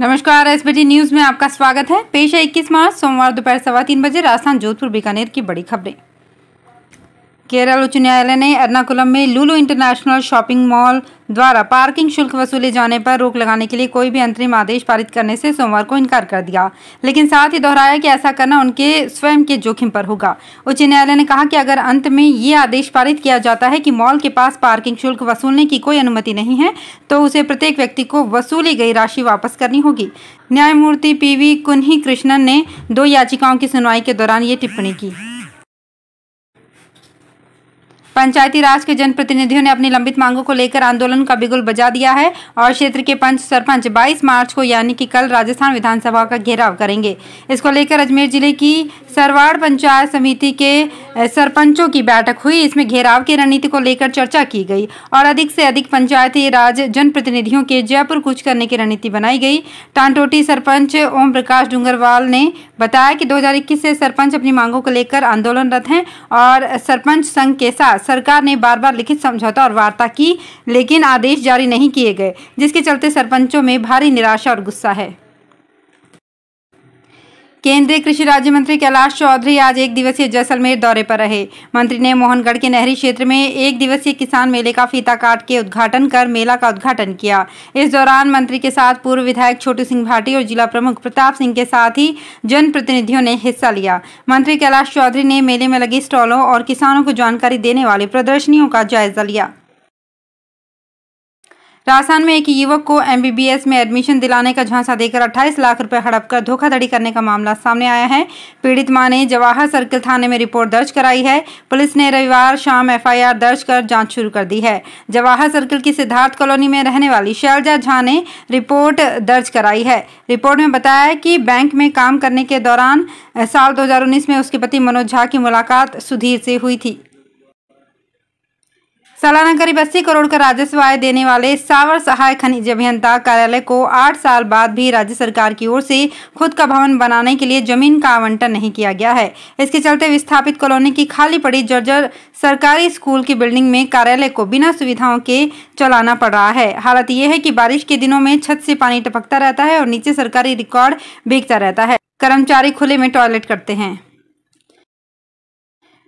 नमस्कार S news में आपका स्वागत है पेश है 21 मार्च सोमवार दोपहर सवा तीन बजे राजस्थान जोधपुर बीकानेर की बड़ी खबरें केरल उच्च न्यायालय ने एर्नाकुलम में लूलू इंटरनेशनल शॉपिंग मॉल द्वारा पार्किंग शुल्क वसूले जाने पर रोक लगाने के लिए कोई भी अंतरिम आदेश पारित करने से सोमवार को इनकार कर दिया लेकिन साथ ही दोहराया कि ऐसा करना उनके स्वयं के जोखिम पर होगा उच्च न्यायालय ने कहा कि अगर अंत में ये आदेश पारित किया जाता है कि मॉल के पास पार्किंग शुल्क वसूलने की कोई अनुमति नहीं है तो उसे प्रत्येक व्यक्ति को वसूली गई राशि वापस करनी होगी न्यायमूर्ति पी वी कुन्ही कृष्णन ने दो याचिकाओं की सुनवाई के दौरान ये टिप्पणी की पंचायती राज के जनप्रतिनिधियों ने अपनी लंबित मांगों को लेकर आंदोलन का बिगुल बजा दिया है और क्षेत्र के पंच सरपंच 22 मार्च को यानी कि कल राजस्थान विधानसभा का घेराव करेंगे इसको लेकर अजमेर जिले की सरवाड़ पंचायत समिति के सरपंचों की बैठक हुई इसमें घेराव की रणनीति को लेकर चर्चा की गई और अधिक से अधिक पंचायती राज जनप्रतिनिधियों के जयपुर कुछ करने की रणनीति बनाई गई टांटोटी सरपंच ओम प्रकाश डूंगरवाल ने बताया कि 2021 से सरपंच अपनी मांगों को लेकर आंदोलनरत हैं और सरपंच संघ के साथ सरकार ने बार बार लिखित समझौता और वार्ता की लेकिन आदेश जारी नहीं किए गए जिसके चलते सरपंचों में भारी निराशा और गुस्सा है केंद्रीय कृषि राज्य मंत्री कैलाश चौधरी आज एक दिवसीय जैसलमेर दौरे पर रहे मंत्री ने मोहनगढ़ के नहरी क्षेत्र में एक दिवसीय किसान मेले का फीता काट के उद्घाटन कर मेला का उद्घाटन किया इस दौरान मंत्री के साथ पूर्व विधायक छोटू सिंह भाटी और जिला प्रमुख प्रताप सिंह के साथ ही जनप्रतिनिधियों ने हिस्सा लिया मंत्री कैलाश चौधरी ने मेले में लगी स्टॉलों और किसानों को जानकारी देने वाली प्रदर्शनियों का जायजा लिया राजस्थान में एक युवक को एमबीबीएस में एडमिशन दिलाने का झांसा देकर 28 लाख रुपए हड़प कर धोखाधड़ी करने का मामला सामने आया है पीड़ित मां ने जवाहर सर्किल थाने में रिपोर्ट दर्ज कराई है पुलिस ने रविवार शाम एफआईआर दर्ज कर जांच शुरू कर दी है जवाहर सर्किल की सिद्धार्थ कॉलोनी में रहने वाली शैलजा झा ने रिपोर्ट दर्ज कराई है रिपोर्ट में बताया कि बैंक में काम करने के दौरान साल दो में उसके पति मनोज झा की मुलाकात सुधीर से हुई थी सालाना करीब अस्सी करोड़ का राजस्व आय देने वाले सावर सहायक खनिज अभियंता कार्यालय को आठ साल बाद भी राज्य सरकार की ओर से खुद का भवन बनाने के लिए जमीन का आवंटन नहीं किया गया है इसके चलते विस्थापित कॉलोनी की खाली पड़ी जर्जर सरकारी स्कूल की बिल्डिंग में कार्यालय को बिना सुविधाओं के चलाना पड़ रहा है हालत यह है की बारिश के दिनों में छत से पानी टपकता रहता है और नीचे सरकारी रिकॉर्ड बेचता रहता है कर्मचारी खुले में टॉयलेट करते हैं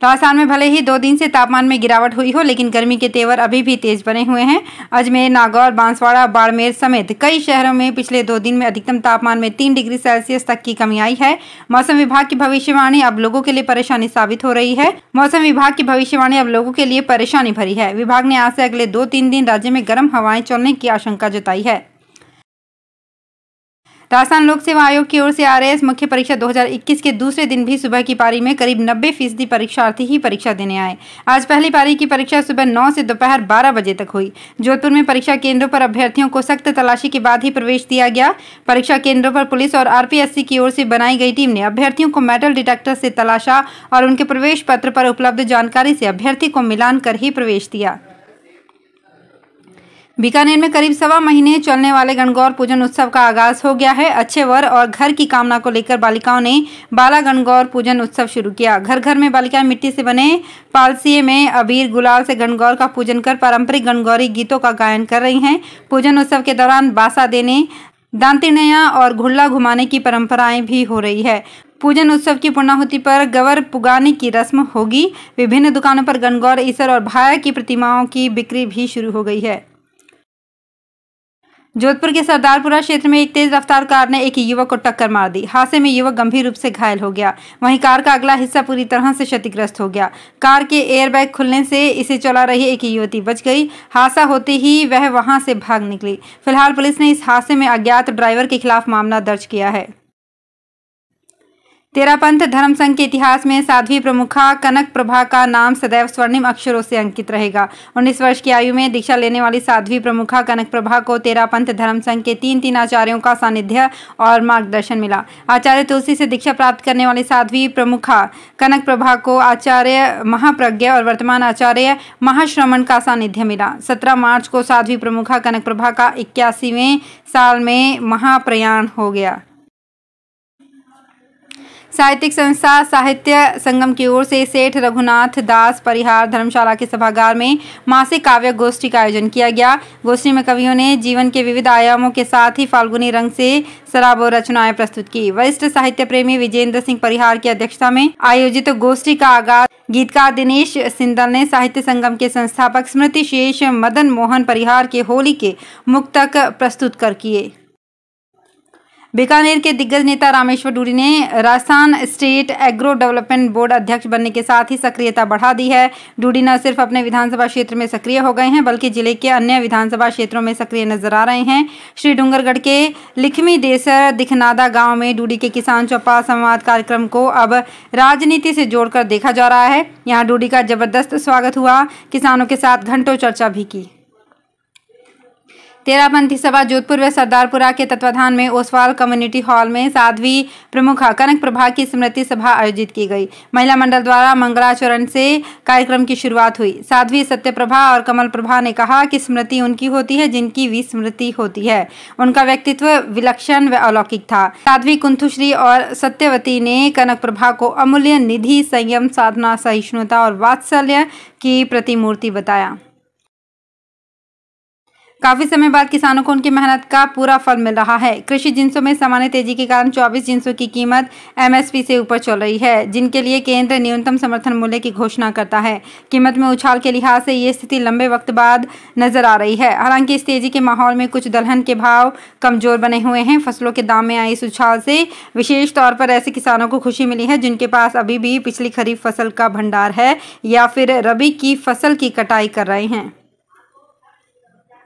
राजस्थान तो में भले ही दो दिन से तापमान में गिरावट हुई हो लेकिन गर्मी के तेवर अभी भी तेज बने हुए हैं अजमेर नागौर बांसवाड़ा बाड़मेर समेत कई शहरों में पिछले दो दिन में अधिकतम तापमान में तीन डिग्री सेल्सियस तक की कमी आई है मौसम विभाग की भविष्यवाणी अब लोगों के लिए परेशानी साबित हो रही है मौसम विभाग की भविष्यवाणी अब लोगों के लिए परेशानी भरी है विभाग ने आज से अगले दो तीन दिन राज्य में गर्म हवाएं चलने की आशंका जताई है राजस्थान लोक सेवा आयोग की ओर से आरएएस मुख्य परीक्षा 2021 के दूसरे दिन भी सुबह की पारी में करीब नब्बे फीसदी परीक्षार्थी ही परीक्षा देने आए आज पहली पारी की परीक्षा सुबह नौ से दोपहर बारह बजे तक हुई जोधपुर में परीक्षा केंद्रों पर अभ्यर्थियों को सख्त तलाशी के बाद ही प्रवेश दिया गया परीक्षा केंद्रों पर पुलिस और आरपीएससी की ओर से बनाई गई टीम ने अभ्यर्थियों को मेटल डिटेक्टर से तलाशा और उनके प्रवेश पत्र पर उपलब्ध जानकारी से अभ्यर्थी को मिलान कर ही प्रवेश दिया बीकानेर में करीब सवा महीने चलने वाले गणगौर पूजन उत्सव का आगाज हो गया है अच्छे वर और घर की कामना को लेकर बालिकाओं ने बाला गणगौर पूजन उत्सव शुरू किया घर घर में बालिकाएं मिट्टी से बने पालसिए में अबीर गुलाल से गणगौर का पूजन कर पारंपरिक गणगौरी गीतों का गायन कर रही हैं पूजन उत्सव के दौरान बासा देने दांतिनया और घुल्ला घुमाने की परंपराएं भी हो रही है पूजन उत्सव की पूर्णाहुति पर गवर पुगाने की रस्म होगी विभिन्न दुकानों पर गणगौर ईसर और भाया की प्रतिमाओं की बिक्री भी शुरू हो गई है जोधपुर के सरदारपुरा क्षेत्र में एक तेज रफ्तार कार ने एक युवक को टक्कर मार दी हादसे में युवक गंभीर रूप से घायल हो गया वहीं कार का अगला हिस्सा पूरी तरह से क्षतिग्रस्त हो गया कार के एयरबैग खुलने से इसे चला रही एक युवती बच गई हादसा होते ही वह वहां से भाग निकली फिलहाल पुलिस ने इस हादसे में अज्ञात ड्राइवर के खिलाफ मामला दर्ज किया है तेरा पंथ धर्म संघ के इतिहास में साध्वी प्रमुखा कनक प्रभा का नाम सदैव स्वर्णिम अक्षरों से अंकित रहेगा उन्नीस वर्ष की आयु में दीक्षा लेने वाली साध्वी प्रमुखा कनक प्रभा को तेरा पंथ धर्म संघ के तीन तीन आचार्यों का सानिध्य और मार्गदर्शन मिला आचार्य तुलसी से दीक्षा प्राप्त करने वाली साध्वी प्रमुखा कनक प्रभा को आचार्य महाप्रज्ञ और वर्तमान आचार्य महाश्रमण का सानिध्य मिला सत्रह मार्च को साध्वी प्रमुखा कनक प्रभा का इक्यासीवें साल में महाप्रयाण हो गया साहित्यिक संस्था साहित्य संगम की ओर से सेठ रघुनाथ दास परिहार धर्मशाला के सभागार में मासिक काव्य गोष्ठी का आयोजन किया गया गोष्ठी में कवियों ने जीवन के विविध आयामों के साथ ही फाल्गुनी रंग से शराब और रचनाएं प्रस्तुत की वरिष्ठ साहित्य प्रेमी विजेंद्र सिंह परिहार की अध्यक्षता में आयोजित गोष्ठी का आगाज गीतकार दिनेश सिंदल ने साहित्य संगम के संस्थापक स्मृति शेष मदन मोहन परिहार के होली के मुक्तक प्रस्तुत कर किए बीकानेर के दिग्गज नेता रामेश्वर डूरी ने Rajasthan state agro development board अध्यक्ष बनने के साथ ही सक्रियता बढ़ा दी है डूडी न सिर्फ अपने विधानसभा क्षेत्र में सक्रिय हो गए हैं बल्कि जिले के अन्य विधानसभा क्षेत्रों में सक्रिय नजर आ रहे हैं श्री डूंगरगढ़ के लिखमी देसर दिखनादा गाँव में डूडी के किसान चौपा संवाद कार्यक्रम को अब राजनीति से जोड़कर देखा जा रहा है यहाँ डूडी का जबरदस्त स्वागत हुआ किसानों के साथ घंटों चर्चा भी की तेरापंथी सभा जोधपुर व सरदारपुरा के तत्वाधान में ओसवाल कम्युनिटी हॉल में साध्वी प्रमुख कनक प्रभा की स्मृति सभा आयोजित की गई महिला मंडल द्वारा मंगलाचरण से कार्यक्रम की शुरुआत हुई साध्वी प्रभा और कमल प्रभा ने कहा कि स्मृति उनकी होती है जिनकी विस्मृति होती है उनका व्यक्तित्व विलक्षण व अलौकिक था साध्वी कुंथुश्री और सत्यवती ने कनक प्रभा को अमूल्य निधि संयम साधना सहिष्णुता और वात्सल्य की प्रतिमूर्ति बताया काफी समय बाद किसानों को उनकी मेहनत का पूरा फल मिल रहा है कृषि जिन्सों में सामान्य तेजी के कारण 24 जिनसों की कीमत एमएसपी से ऊपर चल रही है जिनके लिए केंद्र न्यूनतम समर्थन मूल्य की घोषणा करता है कीमत में उछाल के लिहाज से ये स्थिति लंबे वक्त बाद नजर आ रही है हालांकि इस तेजी के माहौल में कुछ दलहन के भाव कमजोर बने हुए हैं फसलों के दाम में आए इस उछाल से विशेष तौर पर ऐसे किसानों को खुशी मिली है जिनके पास अभी भी पिछली खरीफ फसल का भंडार है या फिर रबी की फसल की कटाई कर रहे हैं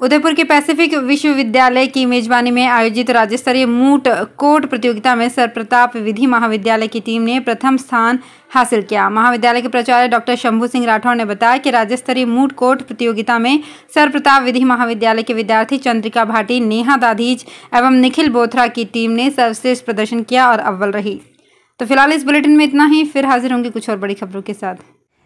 उदयपुर के पैसिफिक विश्वविद्यालय की मेजबानी में आयोजित राज्य स्तरीय मूट कोट प्रतियोगिता में सर प्रताप विधि महाविद्यालय की टीम ने प्रथम स्थान हासिल किया महाविद्यालय के प्राचार्य डॉक्टर शंभू सिंह राठौर ने बताया कि राज्य स्तरीय मूट कोट प्रतियोगिता में सर प्रताप विधि महाविद्यालय के विद्यार्थी चंद्रिका भाटी नेहा दाधीज एवं निखिल बोथरा की टीम ने सर्वश्रेष्ठ प्रदर्शन किया और अव्वल रही तो फिलहाल इस बुलेटिन में इतना ही फिर हाजिर होंगे कुछ और बड़ी खबरों के साथ